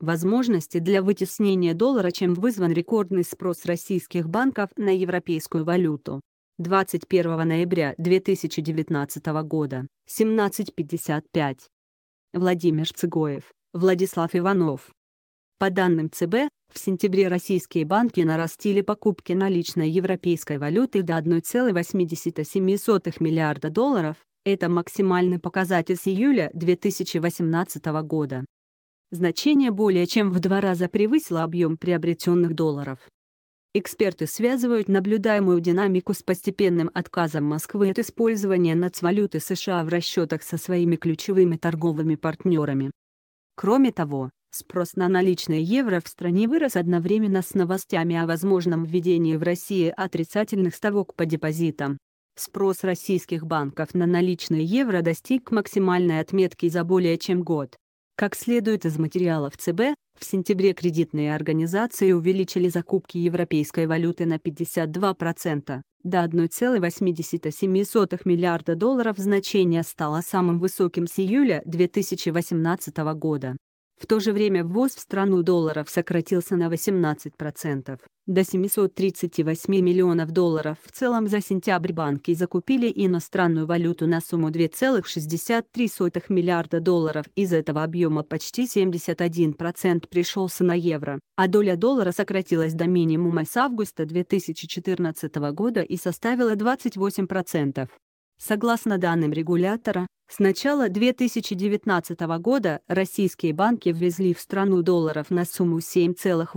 возможности для вытеснения доллара, чем вызван рекордный спрос российских банков на европейскую валюту. 21 ноября 2019 года, 17.55. Владимир Цыгоев, Владислав Иванов. По данным ЦБ, в сентябре российские банки нарастили покупки наличной европейской валюты до 1,87 миллиарда долларов, это максимальный показатель с июля 2018 года значение более чем в два раза превысило объем приобретенных долларов. Эксперты связывают наблюдаемую динамику с постепенным отказом Москвы от использования нацвалюты США в расчетах со своими ключевыми торговыми партнерами. Кроме того, спрос на наличные евро в стране вырос одновременно с новостями о возможном введении в России отрицательных ставок по депозитам. Спрос российских банков на наличные евро достиг максимальной отметки за более чем год. Как следует из материалов ЦБ, в сентябре кредитные организации увеличили закупки европейской валюты на 52%, до 1,87 миллиарда долларов значение стало самым высоким с июля 2018 года. В то же время ввоз в страну долларов сократился на 18%, до 738 миллионов долларов. В целом за сентябрь банки закупили иностранную валюту на сумму 2,63 миллиарда долларов. Из этого объема почти 71% пришелся на евро, а доля доллара сократилась до минимума с августа 2014 года и составила 28%. Согласно данным регулятора, с начала 2019 года российские банки ввезли в страну долларов на сумму 7,8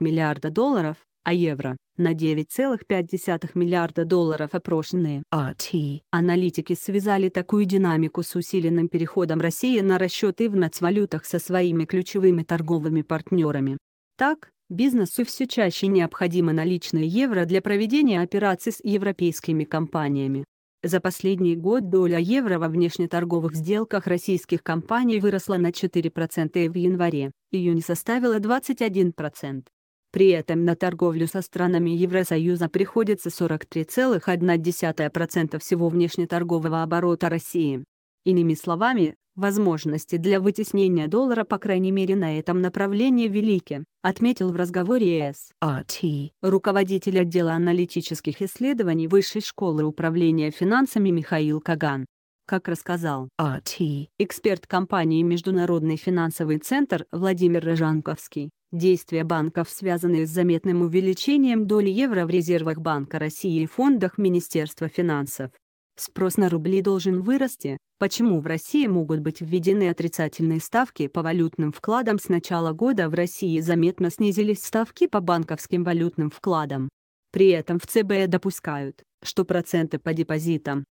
миллиарда долларов, а евро — на 9,5 миллиарда долларов опрошенные RT. А Аналитики связали такую динамику с усиленным переходом России на расчеты в нацвалютах со своими ключевыми торговыми партнерами. Так, бизнесу все чаще необходимо наличные евро для проведения операций с европейскими компаниями. За последний год доля евро во внешнеторговых сделках российских компаний выросла на 4% и в январе-июне составила 21%. При этом на торговлю со странами Евросоюза приходится 43,1% всего внешнеторгового оборота России. Иными словами, Возможности для вытеснения доллара по крайней мере на этом направлении велики, отметил в разговоре С.А.Т. руководитель отдела аналитических исследований Высшей школы управления финансами Михаил Каган. Как рассказал А.Т. эксперт компании Международный финансовый центр Владимир Рыжанковский, действия банков связаны с заметным увеличением доли евро в резервах Банка России и фондах Министерства финансов. Спрос на рубли должен вырасти, Почему в России могут быть введены отрицательные ставки по валютным вкладам с начала года в России заметно снизились ставки по банковским валютным вкладам. При этом в ЦБ допускают, что проценты по депозитам.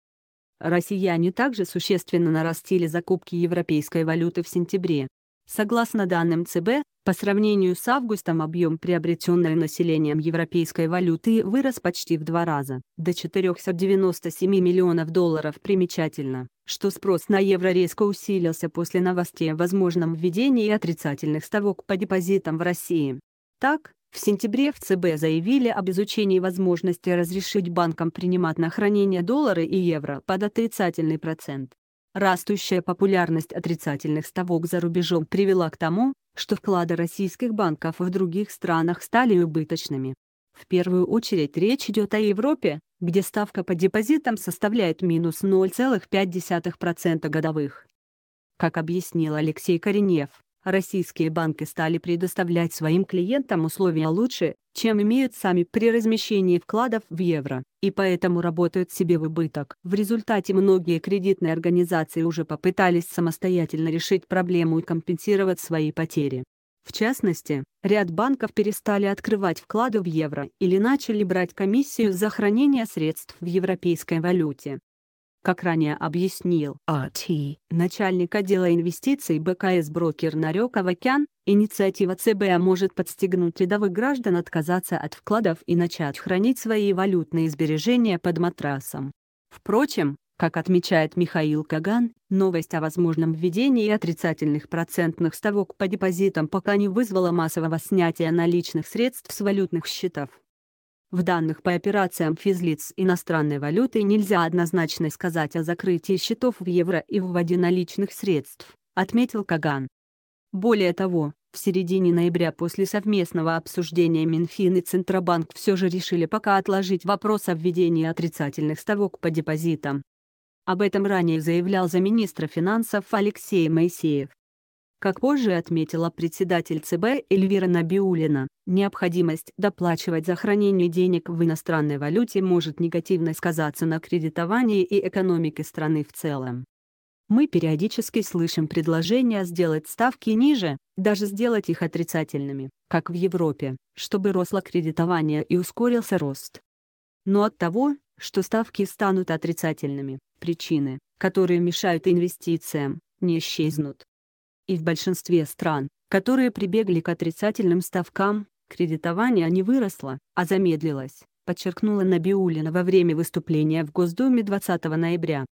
Россияне также существенно нарастили закупки европейской валюты в сентябре. Согласно данным ЦБ, по сравнению с августом объем приобретенной населением европейской валюты вырос почти в два раза, до 497 миллионов долларов примечательно, что спрос на евро резко усилился после новостей о возможном введении отрицательных ставок по депозитам в России. Так, в сентябре в ЦБ заявили об изучении возможности разрешить банкам принимать на хранение доллары и евро под отрицательный процент. Растущая популярность отрицательных ставок за рубежом привела к тому, что вклады российских банков в других странах стали убыточными. В первую очередь речь идет о Европе, где ставка по депозитам составляет минус 0,5% годовых. Как объяснил Алексей Коренев, российские банки стали предоставлять своим клиентам условия лучше, чем имеют сами при размещении вкладов в евро, и поэтому работают себе в убыток. В результате многие кредитные организации уже попытались самостоятельно решить проблему и компенсировать свои потери. В частности, ряд банков перестали открывать вклады в евро или начали брать комиссию за хранение средств в европейской валюте. Как ранее объяснил АТ, начальник отдела инвестиций БКС брокер Нарек Авакян, инициатива ЦБ а может подстегнуть рядовых граждан отказаться от вкладов и начать хранить свои валютные сбережения под матрасом. Впрочем, как отмечает Михаил Каган, новость о возможном введении отрицательных процентных ставок по депозитам пока не вызвала массового снятия наличных средств с валютных счетов. В данных по операциям физлиц иностранной валюты нельзя однозначно сказать о закрытии счетов в евро и вводе наличных средств, отметил Каган. Более того, в середине ноября после совместного обсуждения Минфин и Центробанк все же решили пока отложить вопрос о введении отрицательных ставок по депозитам. Об этом ранее заявлял замминистра финансов Алексей Моисеев. Как позже отметила председатель ЦБ Эльвира Набиулина, необходимость доплачивать за хранение денег в иностранной валюте может негативно сказаться на кредитовании и экономике страны в целом. Мы периодически слышим предложения сделать ставки ниже, даже сделать их отрицательными, как в Европе, чтобы росло кредитование и ускорился рост. Но от того, что ставки станут отрицательными, причины, которые мешают инвестициям, не исчезнут и в большинстве стран, которые прибегли к отрицательным ставкам, кредитование не выросло, а замедлилось, подчеркнула Набиулина во время выступления в Госдуме 20 ноября.